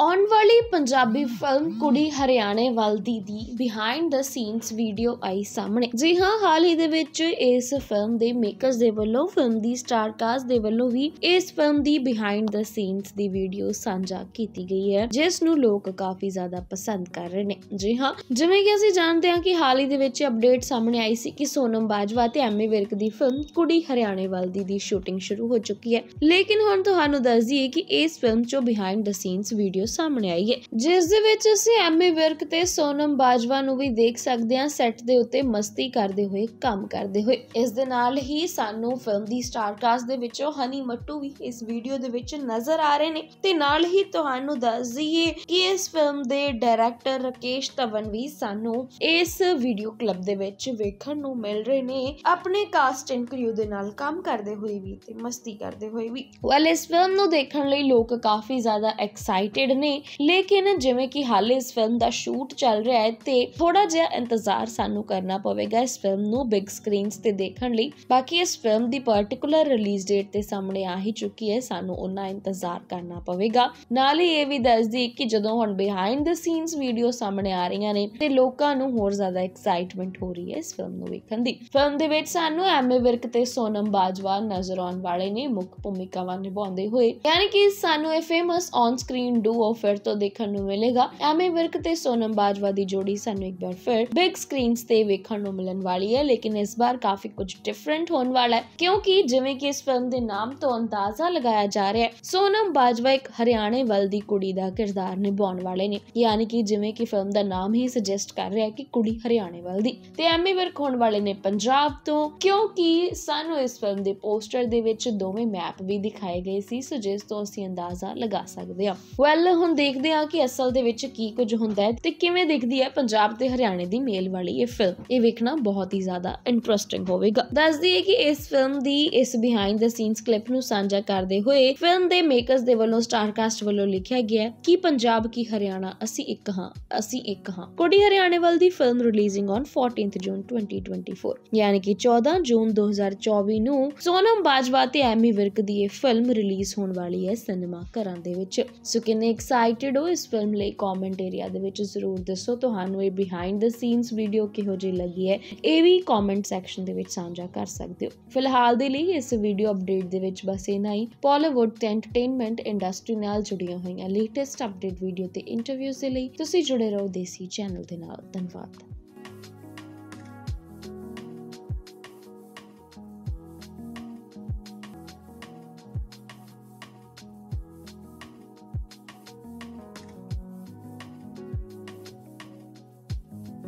ਆਉਣ ਵਾਲੀ ਪੰਜਾਬੀ ਫਿਲਮ ਕੁੜੀ ਹਰਿਆਣੇ ਵੱਲ ਦੀ ਦੀ ਬਿਹਾਈਂਡ ਦ ਸੀਨਸ ਵੀਡੀਓ ਆਈ ਸਾਹਮਣੇ ਜੀ ਹਾਂ ਹਾਲ ਹੀ ਦੇ ਵਿੱਚ ਇਸ ਫਿਲਮ ਦੇ ਮੇਕਰਸ ਦੇ ਵੱਲੋਂ ਫਿਲਮ ਦੀ ਸਟਾਰ ਕਾਸਟ ਦੇ ਵੱਲੋਂ ਵੀ ਇਸ ਫਿਲਮ ਦੀ ਬਿਹਾਈਂਡ ਦ ਸੀਨਸ ਦੀ ਵੀਡੀਓ ਸਾਂਝਾ ਕੀਤੀ ਗਈ ਹੈ ਜਿਸ ਨੂੰ ਲੋਕ ਕਾਫੀ ਜ਼ਿਆਦਾ ਪਸੰਦ ਕਰ ਰਹੇ ਨੇ ਜੀ ਹਾਂ ਜਿਵੇਂ ਕਿ ਅਸੀਂ ਜਾਣਦੇ ਹਾਂ ਕਿ ਹਾਲ ਹੀ ਦੇ ਵਿੱਚ ਅਪਡੇਟ ਸਾਹਮਣੇ ਆਈ ਸੀ ਕਿ ਸੋਨਮ ਬਾਜਵਾ ਤੇ ਐਮੀ ਵਿਰਕ ਦੀ ਫਿਲਮ ਕੁੜੀ ਹਰਿਆਣੇ ਵੱਲ ਦੀ ਦੀ ਸ਼ੂਟਿੰਗ ਸ਼ੁਰੂ ਹੋ ਚੁੱਕੀ ਹੈ ਲੇਕਿਨ ਹੁਣ ਤੁਹਾਨੂੰ ਦੱਸ ਦਈਏ ਕਿ ਇਸ ਫਿਲਮ 'ਚੋਂ ਬਿਹਾਈਂਡ ਦ ਸੀਨਸ ਵੀਡੀਓ ਸਾਹਮਣੇ ਆਈ ਹੈ ਜਿਸ ਦੇ ਵਿੱਚ ਅਸੀਂ ਐਮੀ ਵਿਰਕ ਤੇ ਸੋਨਮ ਬਾਜਵਾ ਨੂੰ ਵੀ ਦੇਖ ਸਕਦੇ ਹਾਂ ਸੈੱਟ ਦੇ ਉੱਤੇ ਮਸਤੀ ਕਰਦੇ ਹੋਏ ਕੰਮ ਕਰਦੇ ਹੋਏ ਇਸ ਦੇ ਨਾਲ ਹੀ ਸਾਨੂੰ ਫਿਲਮ ਦੀ ਸਟਾਰ ਕਾਸਟ ਦੇ ਵਿੱਚੋਂ ਹਨੀ ਮੱਟੂ ਵੀ ਇਸ ਵੀਡੀਓ ਦੇ ਵਿੱਚ ਨਜ਼ਰ ਆ ਰਹੇ ਨੇ ਤੇ ਨਾਲ ਹੀ ਤੁਹਾਨੂੰ ਦੱਸ ਦਈਏ ਕਿ ਇਸ ਫਿਲਮ ਦੇ ਡਾਇਰੈਕਟਰ ਰਕੇਸ਼ ਤਵਨ ਵੀ ਸਾਨੂੰ ਇਸ ਵੀਡੀਓ ਕਲੱਬ ਦੇ ਵਿੱਚ ਵੇਖਣ ਨੂੰ ਮਿਲ ਰਹੇ ਨੇ ਆਪਣੇ ਕਾਸਟ ਐਂਡ ਕ੍ਰਿਊ ਦੇ ਨਾਲ ਕੰਮ ਕਰਦੇ ਹੋਏ ਵੀ ਤੇ ਮਸਤੀ ਕਰਦੇ ਹੋਏ ਵੀ ਵੈਲ ਇਸ ਫਿਲਮ ਨੂੰ ਦੇਖਣ ਲਈ ਲੋਕ ਕਾਫੀ ਜ਼ਿਆਦਾ ਐਕਸਾਈਟਿਡ ਨੇ ਲੇਕਿਨ ਜਿਵੇਂ ਕਿ ਹਾਲੇ ਇਸ ਫਿਲਮ ਦਾ ਸ਼ੂਟ ਚੱਲ ਰਿਹਾ ਹੈ ਤੇ ਥੋੜਾ ਜਿਹਾ ਇੰਤਜ਼ਾਰ ਸਾਨੂੰ ਕਰਨਾ ਪਵੇਗਾ ਇਸ ਫਿਲਮ ਨੂੰ ਬਿਗ ਸਕਰੀਨਸ ਤੇ ਦੇਖਣ ਲਈ ਬਾਕੀ ਇਸ ਫਿਲਮ ਦੀ ਪਾਰਟਿਕੂਲਰ ਰਿਲੀਜ਼ ਡੇਟ ਤੇ ਸਾਹਮਣੇ ਆ ਹੀ ਚੁੱਕੀ ਹੈ ਸਾਨੂੰ ਉਹਨਾਂ ਇੰਤਜ਼ਾਰ ਕਰਨਾ ਪਵੇਗਾ ਨਾਲ ਹੀ ਇਹ ਵੀ ਦੱਸਦੀ ਕਿ ਜਦੋਂ ਹੁਣ ਬਿਹਾਈਂਡ ਦ ਸੀਨਸ ਵੀਡੀਓ ਸਾਹਮਣੇ ਆ ਰਹੀਆਂ ਨੇ ਤੇ ਲੋਕਾਂ ਨੂੰ ਹੋਰ ਜ਼ਿਆਦਾ ਐਕਸਾਈਟਮੈਂਟ ਹੋ ਰਹੀ ਹੈ ਇਸ ਫਿਲਮ ਨੂੰ ਵੇਖਣ ਦੀ ਫਿਲਮ ਦੇ ਵਿੱਚ ਸਾਨੂੰ ਐਮੇ ਵਿਰਕ ਤੇ ਸੋਨਮ ਬਾਜਵਾ ਨਜ਼ਰ ਆਉਣ ਵਾਲੇ ਨੇ ਮੁੱਖ ਭੂਮਿਕਾਵਾਂ ਨਿਭਾਉਂਦੇ ਹੋਏ ਯਾਨੀ ਕਿ ਸਾਨੂੰ ਇਹ ਫੇਮਸ ਔਨ ਸਕਰੀਨ ਡੂਓ ਉਹ ਫਿਰ ਤੋਂ ਦੇਖਣ ਨੂੰ ਮਿਲੇਗਾ ਐਮੇ ਵਿਰਕ ਤੇ ਸੋਨਮ ਬਾਜਵਾ ਦੀ ਜੋੜੀ ਸਾਨੂੰ ਇੱਕ ਵਾਰ ਫਿਰ ਬਿਗ ਸਕਰੀਨਸ ਤੇ ਵੇਖਣ ਨੂੰ ਮਿਲਣ ਵਾਲੀ ਹੈ ਲੇਕਿਨ ਇਸ ਵਾਰ ਕਾਫੀ ਕੁਝ ਡਿਫਰੈਂਟ ਹੋਣ ਵਾਲਾ ਹੈ ਕਿਉਂਕਿ ਜਿਵੇਂ ਕਿ ਇਸ ਫਿਲਮ ਦੇ ਨਾਮ ਤੋਂ ਅੰਦਾਜ਼ਾ ਲਗਾਇਆ ਜਾ ਰਿਹਾ ਹੈ ਸੋਨਮ ਬਾਜਵਾ ਇੱਕ ਹਰਿਆਣੇ ਵੱਲ ਦੀ ਕੁੜੀ ਦਾ ਕਿਰਦਾਰ ਨਿਭਾਉਣ ਵਾਲੇ ਨੇ ਯਾਨੀ ਕਿ ਜਿਵੇਂ ਕਿ ਫਿਲਮ ਦਾ ਨਾਮ ਹੀ ਸੁਜੈਸਟ ਕਰ ਰਿਹਾ ਹੈ ਕਿ ਕੁੜੀ ਹਰਿਆਣੇ ਵੱਲ ਦੀ ਤੇ ਐਮੇ ਵਿਰਕ ਹੋਣ ਵਾਲੇ ਨੇ ਪੰਜਾਬ ਤੋਂ ਕਿਉਂਕਿ ਸਾਨੂੰ ਇਸ ਫਿਲਮ ਦੇ ਪੋਸਟਰ ਦੇ ਵਿੱਚ ਦੋਵੇਂ ਮੈਪ ਵੀ ਦਿਖਾਏ ਗਏ ਸੀ ਸੋ ਜਿਸ ਤੋਂ ਅਸੀਂ ਅੰਦਾਜ਼ਾ ਲਗਾ ਸਕਦੇ ਹਾਂ ਵੈਲ ਹੁਣ ਦੇਖਦੇ ਹਾਂ ਕਿ ਅਸਲ ਦੇ ਵਿੱਚ ਕੀ ਕੁਝ ਹੁੰਦਾ ਹੈ ਤੇ ਕਿਵੇਂ ਦਿਖਦੀ ਹੈ ਪੰਜਾਬ ਤੇ ਹਰਿਆਣੇ ਦੀ ਮੇਲ ਵਾਲੀ ਇਹ ਫਿਲਮ ਇਹ ਵੇਖਣਾ ਬਹੁਤ ਹੀ ਜ਼ਿਆਦਾ ਇੰਟਰਸਟਿੰਗ ਹੋਵੇਗਾ ਦੱਸਦੀ ਹੈ ਕਿ ਇਸ ਫਿਲਮ ਦੀ ਇਸ ਬਿਹਾਈਂਡ ਦ ਸੀਨਸ ਕਲਿੱਪ ਨੂੰ ਸਾਂਝਾ ਕਰਦੇ ਹੋਏ ਫਿਲਮ ਦੇ ਮੇਕਰਸ ਦੇ ਵੱਲੋਂ ਸਟਾਰਕਾਸਟ ਵੱਲੋਂ ਲਿਖਿਆ ਗਿਆ ਕਿ ਪੰਜਾਬ ਕੀ ਹਰਿਆਣਾ ਅਸੀਂ ਇੱਕ ਹਾਂ ਅਸੀਂ ਇੱਕ ਹਾਂ Kudi Haryane Val Di film releasing on 14th June 2024 ਯਾਨੀ ਕਿ 14 ਜੂਨ 2024 ਨੂੰ ਸੋਨਮ ਬਾਜਵਾ ਤੇ ਐਮੀ ਵਿਰਕ ਦੀ ਇਹ ਫਿਲਮ ਰਿਲੀਜ਼ ਹੋਣ ਵਾਲੀ ਹੈ ਸਿਨੇਮਾ ਘਰਾਂ ਦੇ ਵਿੱਚ ਸੋ ਕਿੰਨੇ ਐਕਸਾਈਟਿਡ ਹੋ ਇਸ ਫਿਲਮ ਲਈ ਕਮੈਂਟ ਏਰੀਆ ਦੇ ਵਿੱਚ ਜ਼ਰੂਰ ਦੱਸੋ ਤੁਹਾਨੂੰ ਇਹ ਬਿਹਾਈਂਡ ਦ ਸੀਨਸ ਵੀਡੀਓ ਕਿਹੋ ਜਿਹੀ ਲੱਗੀ ਹੈ ਇਹ ਵੀ ਕਮੈਂਟ ਸੈਕਸ਼ਨ ਦੇ ਵਿੱਚ ਸਾਂਝਾ ਕਰ ਸਕਦੇ ਹੋ ਫਿਲਹਾਲ ਦੇ ਲਈ ਇਸ ਵੀਡੀਓ ਅਪਡੇਟ ਦੇ ਵਿੱਚ ਬਸ ਇਨਾ ਹੀ ਪੋਲੀਵੁੱਡ ਤੇ ਐਂਟਰਟੇਨਮੈਂਟ ਇੰਡਸਟਰੀ ਨਾਲ ਜੁੜੀਆਂ ਹੋਈਆਂ ਲੇਟੈਸਟ ਅਪਡੇਟ ਵੀਡੀਓ ਤੇ ਇੰਟਰਵਿਊਜ਼ ਦੇ ਲਈ ਤੁਸੀਂ ਜੁੜੇ ਰਹੋ ਦੇਸੀ ਚੈਨਲ ਦੇ ਨਾਲ ਧੰਨਵਾਦ